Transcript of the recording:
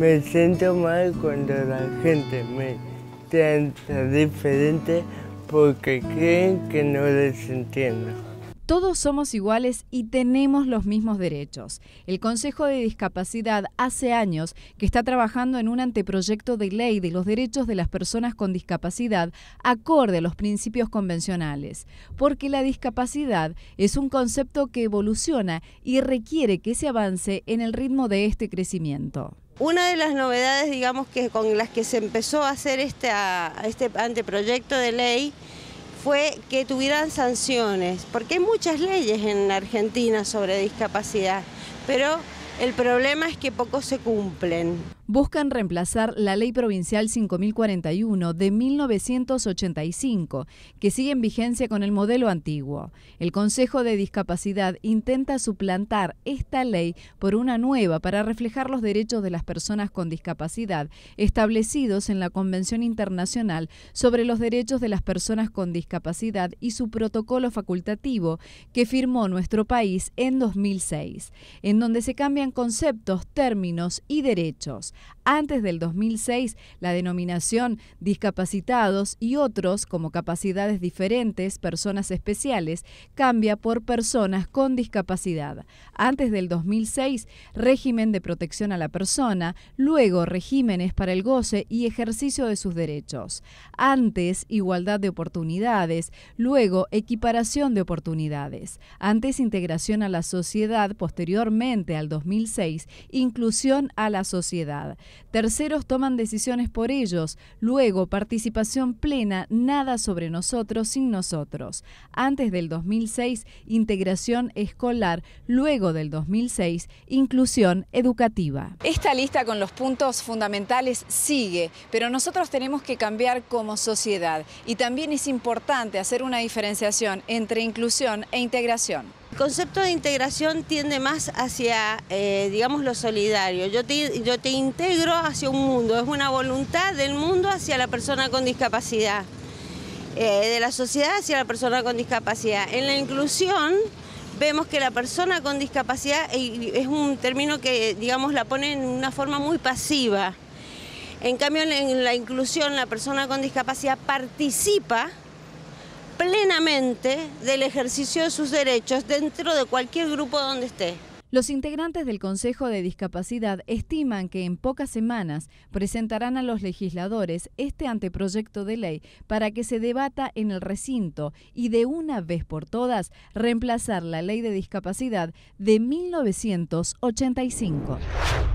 Me siento mal cuando la gente me trata diferente porque creen que no les entiendo. Todos somos iguales y tenemos los mismos derechos. El Consejo de Discapacidad hace años que está trabajando en un anteproyecto de ley de los derechos de las personas con discapacidad acorde a los principios convencionales, porque la discapacidad es un concepto que evoluciona y requiere que se avance en el ritmo de este crecimiento. Una de las novedades, digamos, que con las que se empezó a hacer este, este anteproyecto de ley fue que tuvieran sanciones, porque hay muchas leyes en Argentina sobre discapacidad, pero el problema es que pocos se cumplen buscan reemplazar la Ley Provincial 5041 de 1985, que sigue en vigencia con el modelo antiguo. El Consejo de Discapacidad intenta suplantar esta ley por una nueva para reflejar los derechos de las personas con discapacidad establecidos en la Convención Internacional sobre los Derechos de las Personas con Discapacidad y su protocolo facultativo que firmó nuestro país en 2006, en donde se cambian conceptos, términos y derechos. Antes del 2006, la denominación discapacitados y otros como capacidades diferentes, personas especiales, cambia por personas con discapacidad. Antes del 2006, régimen de protección a la persona, luego regímenes para el goce y ejercicio de sus derechos. Antes, igualdad de oportunidades, luego equiparación de oportunidades. Antes, integración a la sociedad, posteriormente al 2006, inclusión a la sociedad. Terceros toman decisiones por ellos. Luego, participación plena, nada sobre nosotros sin nosotros. Antes del 2006, integración escolar. Luego del 2006, inclusión educativa. Esta lista con los puntos fundamentales sigue, pero nosotros tenemos que cambiar como sociedad. Y también es importante hacer una diferenciación entre inclusión e integración. El concepto de integración tiende más hacia, eh, digamos, lo solidario. Yo te, yo te integro hacia un mundo, es una voluntad del mundo hacia la persona con discapacidad, eh, de la sociedad hacia la persona con discapacidad. En la inclusión vemos que la persona con discapacidad es un término que, digamos, la pone en una forma muy pasiva. En cambio, en la inclusión, la persona con discapacidad participa plenamente del ejercicio de sus derechos dentro de cualquier grupo donde esté. Los integrantes del Consejo de Discapacidad estiman que en pocas semanas presentarán a los legisladores este anteproyecto de ley para que se debata en el recinto y de una vez por todas reemplazar la ley de discapacidad de 1985.